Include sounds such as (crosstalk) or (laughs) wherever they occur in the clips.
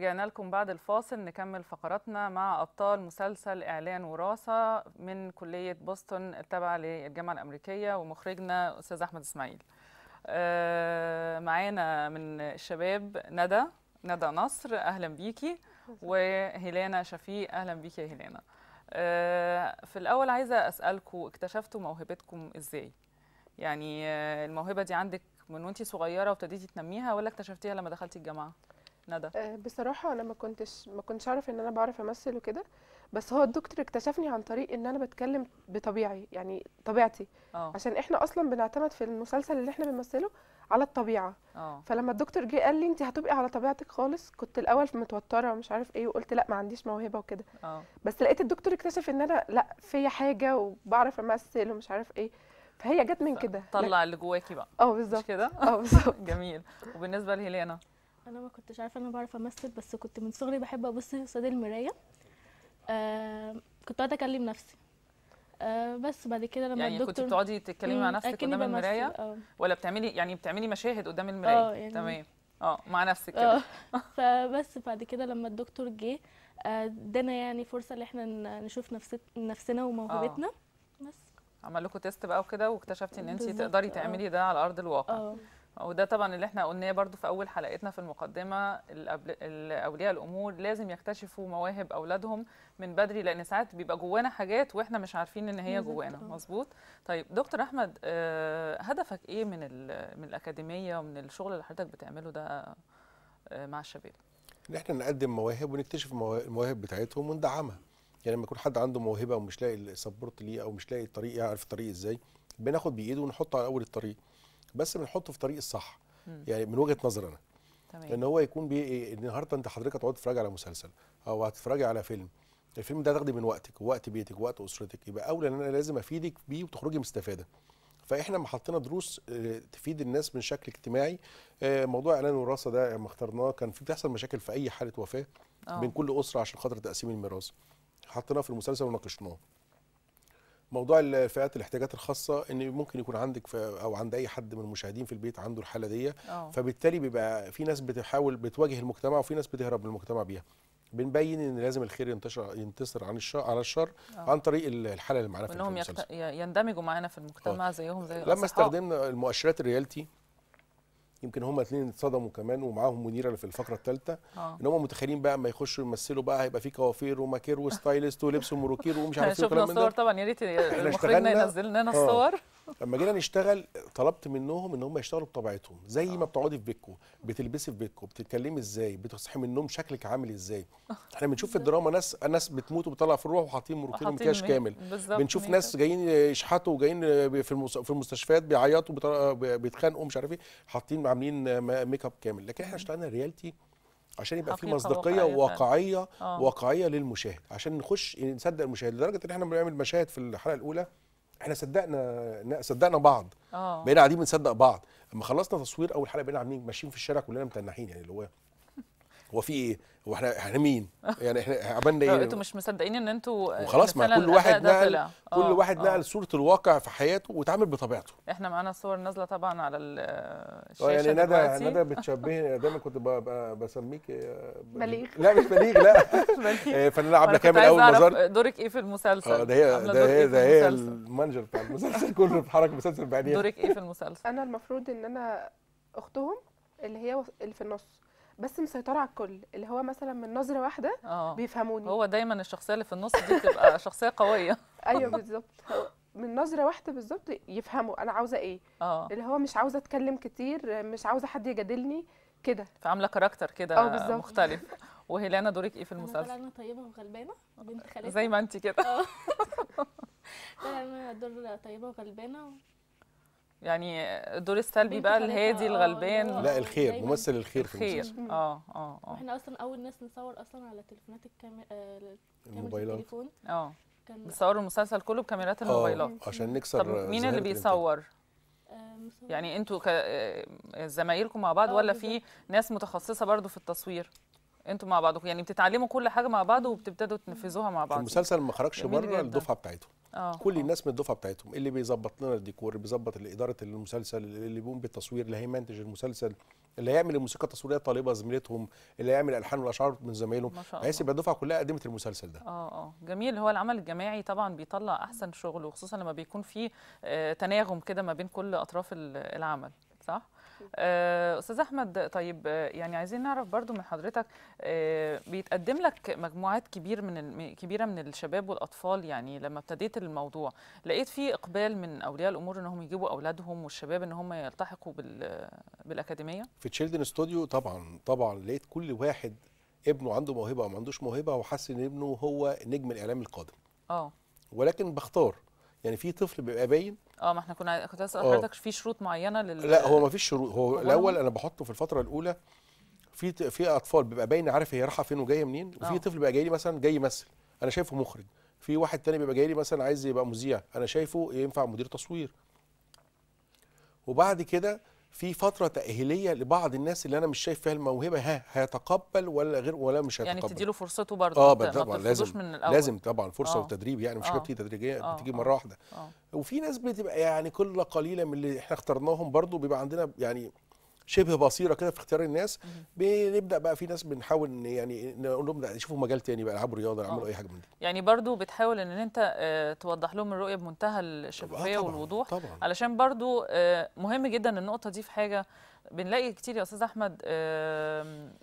ورجعنا لكم بعد الفاصل نكمل فقراتنا مع أبطال مسلسل إعلان وراثة من كلية بوسطن التابعة للجامعة الأمريكية ومخرجنا أستاذ أحمد إسماعيل آه، معانا من الشباب ندى ندى نصر أهلا بيكي وهيلانا شفيق أهلا بيكي يا هيلانا آه، في الأول عايزة أسألكم اكتشفتوا موهبتكم إزاي؟ يعني آه، الموهبة دي عندك من وانتي صغيرة وابتديتي تنميها ولا اكتشفتيها لما دخلتي الجامعة؟ ندى آه، بصراحه انا ما كنتش ما كنتش اعرف ان انا بعرف امثل وكده بس هو الدكتور اكتشفني عن طريق ان انا بتكلم بطبيعي يعني طبيعتي أوه. عشان احنا اصلا بنعتمد في المسلسل اللي احنا بنمثله على الطبيعه أوه. فلما الدكتور جه قال لي انت هتبقي على طبيعتك خالص كنت الاول متوتره ومش عارف ايه وقلت لا ما عنديش موهبه وكده آه. بس لقيت الدكتور اكتشف ان انا لا فيا حاجه وبعرف امثل ومش عارف ايه فهي جت من كده طلع اللي جواكي بقى اه بالظبط كده اه بالظبط (laughs) جميل وبالنسبه لهيلانا انا ما كنتش عارفه انا بعرف امثل بس كنت من صغري بحب ابص قصاد المرايه آه كنت قاعده اكلم نفسي آه بس بعد كده لما يعني الدكتور كنت بتقعدي تتكلمي مع نفسك قدام المرايه أوه. ولا بتعملي يعني بتعملي مشاهد قدام آه، المرايه يعني تمام اه مع نفسك آه. كده (laughs) فبس بعد كده لما الدكتور جه آه، ادانا يعني فرصه ان احنا نشوف نفسنا وموهبتنا بس عمل لكم تيست بقى وكده واكتشفتي ان انت تقدري تعملي ده على ارض الواقع أوه. وده طبعا اللي احنا قلناه برضو في اول حلقتنا في المقدمه اولياء الامور لازم يكتشفوا مواهب اولادهم من بدري لان ساعات بيبقى جوانا حاجات واحنا مش عارفين ان هي جوانا آه. مظبوط طيب دكتور احمد آه، هدفك ايه من من الاكاديميه ومن الشغل اللي حضرتك بتعمله ده آه، مع الشباب ان احنا نقدم مواهب ونكتشف المواهب بتاعتهم وندعمها يعني لما يكون حد عنده موهبه ومش لاقي السبورت ليه او مش لاقي الطريق يعرف الطريق ازاي بناخد بايده ونحطه على اول الطريق بس بنحطه في طريق الصح مم. يعني من وجهه نظري انا تمام. ان هو يكون بيه إيه، النهارده انت حضرتك هتقعد تتفرج على مسلسل او هتتفرج على فيلم الفيلم ده تاخدي من وقتك ووقت بيتك ووقت اسرتك يبقى اولى ان انا لازم افيدك بيه وتخرجي مستفاده فاحنا ما حطينا دروس آه، تفيد الناس من شكل اجتماعي آه، موضوع اعلان الوراثه ده لما اخترناه كان في بتحصل مشاكل في اي حاله وفاه آه. بين كل اسره عشان خاطر تقسيم الميراث حطيناه في المسلسل وناقشناه موضوع الفئات الاحتياجات الخاصه ان ممكن يكون عندك او عند اي حد من المشاهدين في البيت عنده الحاله دي آه. فبالتالي بيبقى في ناس بتحاول بتواجه المجتمع وفي ناس بتهرب من المجتمع بيها بنبين ان لازم الخير ينتشر ينتصر عن الشر على الشر أوه. عن طريق الحاله اللي معانا في المسلسل يندمجوا معانا في المجتمع أوه. زيهم زي لما استخدمنا المؤشرات الريالتي يمكن هما الاثنين اتصدموا كمان ومعاهم منيره اللي في الفقره الثالثه آه. ان هم متخيلين بقى اما يخشوا يمثلوا بقى هيبقى في كوافير وماكير (laughs) وستايلست ولبس ومروكير ومش عارف ايه الكلام ده طبعا يا ريت المخرجنا ينزل لنا آه. الصور لما جينا نشتغل طلبت منهم ان هم يشتغلوا بطبيعتهم زي ما بتقعدي في بيتكم بتلبسي في بيتكم بتتكلمي ازاي بتصحي من النوم شكلك عامل ازاي (laughs) احنا بنشوف في الدراما ناس ناس بتموت وبتطلع في الروح وحاطين مروتين ومكياج كامل بنشوف ناس جايين يشحتوا وجايين في في المستشفيات بيعيطوا بيتخانقوا مش عارف ايه حاطين عاملين ميك اب كامل لكن احنا اشتغلنا ريالتي عشان يبقى في مصداقيه وواقعيه آه. واقعيه للمشاهد عشان نخش نصدق المشاهد لدرجه ان احنا بنعمل مشاهد في الحلقه الاولى احنا صدقنا صدقنا بعض آه. بقينا قاعدين بنصدق بعض اما خلصنا تصوير اول حلقه بقينا عاملين ماشيين في الشارع كلنا متنحين يعني اللي هو هو في ايه؟ هو احنا احنا مين؟ (laughs) يعني احنا عملنا ايه؟ انتوا مش مصدقين ان انتوا وخلاص ما كل واحد نقل كل آه، واحد نقل آه. صوره الواقع في حياته واتعامل بطبيعته احنا معانا صور نازله طبعا على آه، يعني الشاشه يعني ندى ندى (laughs) بتشبهني دايما كنت بسميك بليغ لا مش بليغ لا فنانه عبله كامل اول مظهر دورك ايه في المسلسل؟ اه ده هي إيه ده هي ده هي المانجر بتاع المسلسل كله اتحرك المسلسل بعينيها دورك ايه في المسلسل؟ انا المفروض ان انا اختهم اللي هي اللي في النص بس مسيطره على الكل اللي هو مثلا من نظره واحده أوه. بيفهموني هو دايما الشخصيه اللي في النص دي بتبقى (laughs) شخصيه قويه ايوه (laughs) بالظبط من نظره واحده بالظبط يفهموا انا عاوزه ايه أوه. اللي هو مش عاوزه اتكلم كتير مش عاوزه حد يجادلني كده فعامله كاركتر كده آه، مختلف (laughs) وهيلانا دورك ايه في المسلسل؟ انا طيبه وغلبانه بنت خالتي زي ما انت كده اه انا دور طيبه وغلبانه يعني الدور السلبي بقى الهادي آه، الغلبان لا الخير دايماً. ممثل الخير في الخير اه اه اه احنا اصلا اول ناس نصور اصلا على تليفونات الكاميرا آه، الموبايلات اه بنصور المسلسل كله بكاميرات آه، الموبايلات آه عشان نكسر طب مين اللي بيصور يعني انتوا زمايلكم مع بعض ولا في ناس متخصصه برضو في التصوير انتوا مع بعضكم يعني بتتعلموا كل حاجه مع بعض وبتبتدوا تنفذوها مع بعض المسلسل ما خرجش بره الدفعه بتاعته آه. كل الناس من الدفعه بتاعتهم اللي بيظبط لنا الديكور اللي بيظبط اداره المسلسل اللي بيقوم بالتصوير اللي هيمنتج المسلسل اللي هيعمل الموسيقى التصويريه طالبه زميلتهم اللي هيعمل الحان والاشعار من زمايلهم بحيث يبقى الدفعه كلها قدمت المسلسل ده اه اه جميل هو العمل الجماعي طبعا بيطلع احسن شغل وخصوصا لما بيكون في آه، تناغم كده ما بين كل اطراف العمل صح آه، استاذ احمد طيب آه، يعني عايزين نعرف برضو من حضرتك آه، بيتقدم لك مجموعات كبير من كبيره من الشباب والاطفال يعني لما ابتديت الموضوع لقيت في اقبال من اولياء الامور ان هم يجيبوا اولادهم والشباب ان هم يلتحقوا بالاكاديميه في تشيلدرن ستوديو طبعا طبعا لقيت كل واحد ابنه عنده موهبه او ما عندوش موهبه وحاسس ان ابنه هو نجم الاعلام القادم اه ولكن بختار يعني في طفل بيبقى باين اه ما احنا كنا كنت اسال اه. حضرتك في شروط معينه لل لا هو ما فيش شروط هو, الاول انا بحطه في الفتره الاولى في في اطفال بيبقى باين عارف هي رايحه فين وجايه منين وفي اه. طفل بيبقى جاي لي مثلا جاي يمثل انا شايفه مخرج في واحد تاني بيبقى جاي لي مثلا عايز يبقى مذيع انا شايفه ينفع مدير تصوير وبعد كده في فتره تاهيليه لبعض الناس اللي انا مش شايف فيها الموهبه ها هيتقبل ولا غير ولا مش يعني هيتقبل يعني تديله فرصته برضه اه طبعا لازم من الأول. لازم طبعا فرصه آه. وتدريب يعني مش كده آه. آه، بتيجي تدريجيا أوه. بتيجي مره واحده آه. وفي ناس بتبقى يعني قله قليله من اللي احنا اخترناهم برضه بيبقى عندنا يعني شبه بصيره كده في اختيار الناس بنبدا بقى في ناس بنحاول ان يعني نقول لهم لا شوفوا مجال تاني بقى العبوا رياضه اعملوا اي حاجه من دي يعني برضو بتحاول ان انت آه، توضح لهم الرؤيه بمنتهى الشفافيه آه، والوضوح طبعًا. علشان برضو آه، مهم جدا النقطه دي في حاجه بنلاقي كتير يا استاذ احمد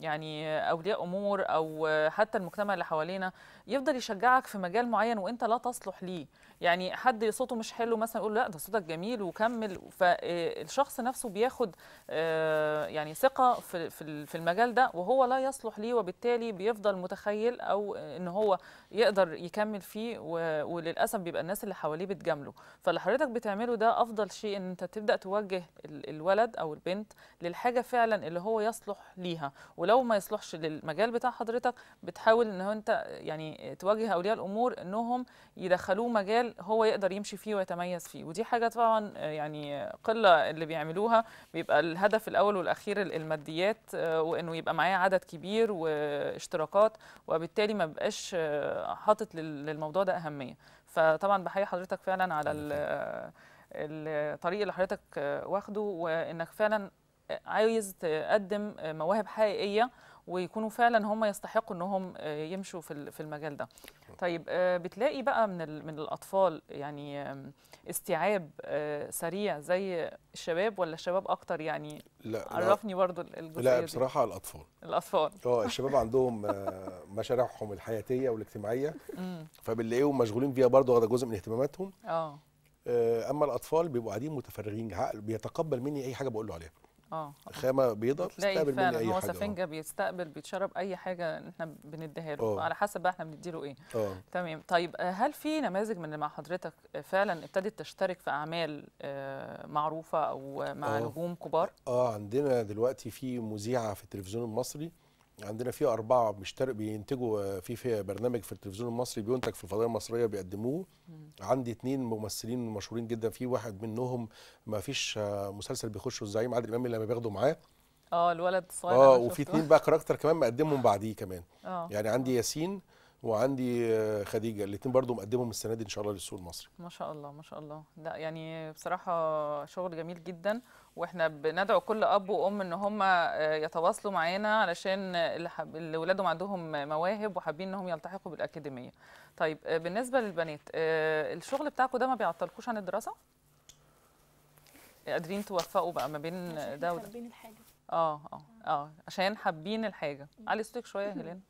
يعني اولياء امور او حتى المجتمع اللي حوالينا يفضل يشجعك في مجال معين وانت لا تصلح ليه يعني حد صوته مش حلو مثلا يقول لا ده صوتك جميل وكمل فالشخص آه، نفسه بياخد آه، يعني ثقه في في المجال ده وهو لا يصلح ليه وبالتالي بيفضل متخيل او ان هو يقدر يكمل فيه وللاسف بيبقى الناس اللي حواليه بتجامله فاللي حضرتك بتعمله ده افضل شيء ان انت تبدا توجه الولد او البنت للحاجه فعلا اللي هو يصلح ليها ولو ما يصلحش للمجال بتاع حضرتك بتحاول ان انت يعني تواجه اولياء الامور انهم يدخلوه مجال هو يقدر يمشي فيه ويتميز فيه ودي حاجه طبعا يعني قله اللي بيعملوها بيبقى الهدف الاول والاخير الماديات آه، وانه يبقى معايا عدد كبير واشتراكات وبالتالي ما بقاش آه، حاطط للموضوع ده اهميه فطبعا بحيي حضرتك فعلا على آه، الطريق اللي حضرتك واخده وانك فعلا عايز تقدم مواهب حقيقيه ويكونوا فعلا هم يستحقوا انهم يمشوا في في المجال ده طيب آه، بتلاقي بقى من من الاطفال يعني استيعاب آه، سريع زي الشباب ولا الشباب اكتر يعني لا عرفني برضو الجزئيه لا بصراحه دي. الاطفال الاطفال اه (laughs) الشباب عندهم آه، مشاريعهم الحياتيه والاجتماعيه فبنلاقيهم مشغولين فيها برضو هذا جزء من اهتماماتهم اه اما الاطفال بيبقوا قاعدين متفرغين عقل بيتقبل مني اي حاجه بقول له عليها اه خامه بيضه بتستقبل من اي هو حاجه سفنجه آه. بيستقبل بيتشرب اي حاجه احنا بنديها له آه. على حسب بقى احنا بندي له ايه أوه. تمام طيب آه، هل في نماذج من اللي مع حضرتك فعلا ابتدت تشترك في اعمال معروفه او مع أوه. نجوم كبار اه عندنا دلوقتي في مذيعه في التلفزيون المصري عندنا فيه أربعة بيشترك بينتجوا آه، في في برنامج في التلفزيون المصري بينتج في الفضائية المصرية بيقدموه عندي اتنين ممثلين مشهورين جدا في واحد منهم ما فيش آه، مسلسل بيخشوا الزعيم عادل إمام لما بياخدوا معاه اه الولد الصغير اه وفي اتنين بقى كاركتر كمان مقدمهم بعديه كمان أوه. يعني عندي ياسين وعندي آه، خديجه الاثنين برضو مقدمهم السنه دي ان شاء الله للسوق المصري ما شاء الله ما شاء الله لا يعني بصراحه شغل جميل جدا واحنا بندعو كل اب وام ان هم آه، يتواصلوا معانا علشان اللي ولادهم عندهم مواهب وحابين انهم يلتحقوا بالاكاديميه طيب آه، بالنسبه للبنات الشغل بتاعكم ده ما بيعطلكوش عن الدراسه قادرين توفقوا بقى ما بين ده وده حابين الحاجه اه اه اه عشان حابين الحاجه علي صوتك شويه يا هيلين (laughs)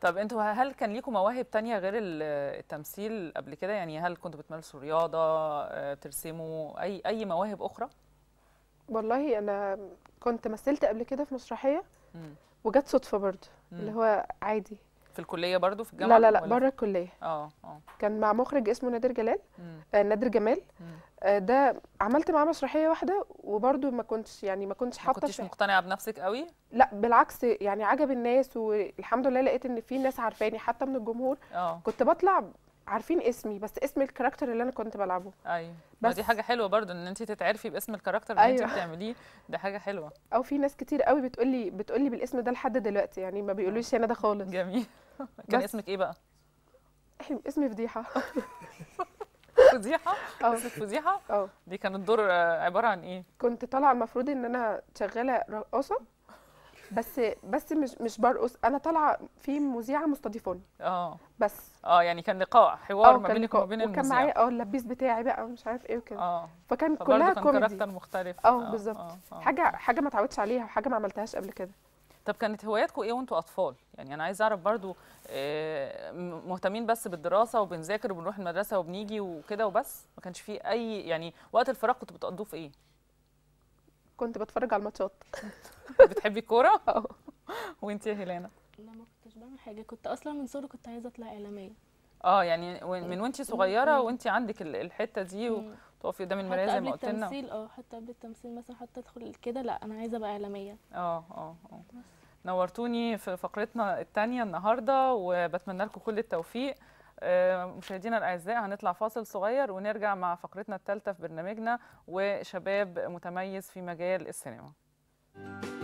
طب انتوا هل كان ليكم مواهب تانية غير التمثيل قبل كده يعني هل كنتوا بتمارسوا رياضه آه، ترسموا اي اي مواهب اخرى والله انا كنت مثلت قبل كده في مسرحيه وجت صدفه برضه اللي هو عادي في الكليه برضو في الجامعه لا لا لا بره الكليه اه اه كان مع مخرج اسمه نادر جلال آه نادر جمال مم. آه، ده عملت معاه مسرحيه واحده وبرده ما كنتش يعني ما كنتش حاطه ما كنتش مقتنعه بنفسك قوي لا بالعكس يعني عجب الناس والحمد لله لقيت ان في ناس عارفاني حتى من الجمهور أوه. كنت بطلع عارفين اسمي بس اسم الكاركتر اللي انا كنت بلعبه ايوه بس دي حاجه حلوه برضو ان انت تتعرفي باسم الكاركتر اللي أيوة. انت بتعمليه ده حاجه حلوه او في ناس كتير قوي بتقول لي بتقول لي بالاسم ده لحد دلوقتي يعني ما بيقولوش آه. انا ده خالص جميل (laughs) كان اسمك ايه بقى (laughs) اسمي فضيحه (laughs) فضيحه قصه فضيحه اه دي كان الدور عباره عن ايه كنت طالعه المفروض ان انا شغاله رقاصه بس بس مش مش برقص انا طالعه في مذيعه مستضيفاني اه بس اه يعني كان لقاء حوار ما بينك وما بين وكان معايا اه اللبيس بتاعي بقى ومش عارف ايه وكده آه. فكان كلها كان كوميدي كاركتر مختلف اه, آه، بالظبط آه، حاجه حاجه ما اتعودتش عليها وحاجه ما عملتهاش قبل كده طب كانت هواياتكم ايه وانتوا اطفال يعني انا عايز اعرف برضو آه، مهتمين بس بالدراسه وبنذاكر وبنروح المدرسه وبنيجي وكده وبس ما كانش في اي يعني وقت الفراغ كنتوا بتقضوه في ايه كنت بتفرج على الماتشات (laughs) بتحبي الكوره (laughs) اه وانت يا هيلانا لا ما كنتش بعمل حاجه كنت اصلا من صغري كنت عايزه اطلع اعلاميه اه يعني من إيه، وانت إيه، صغيره إيه. وانت عندك الحته دي و... تقفي قدام المرايه زي ما قلت لنا التمثيل اه حتى قبل التمثيل مثلا حتى ادخل كده لا انا عايزه ابقى اعلاميه اه اه اه نورتوني في فقرتنا الثانيه النهارده وبتمنى لكم كل التوفيق آه، مشاهدينا الاعزاء هنطلع فاصل صغير ونرجع مع فقرتنا الثالثه في برنامجنا وشباب متميز في مجال السينما.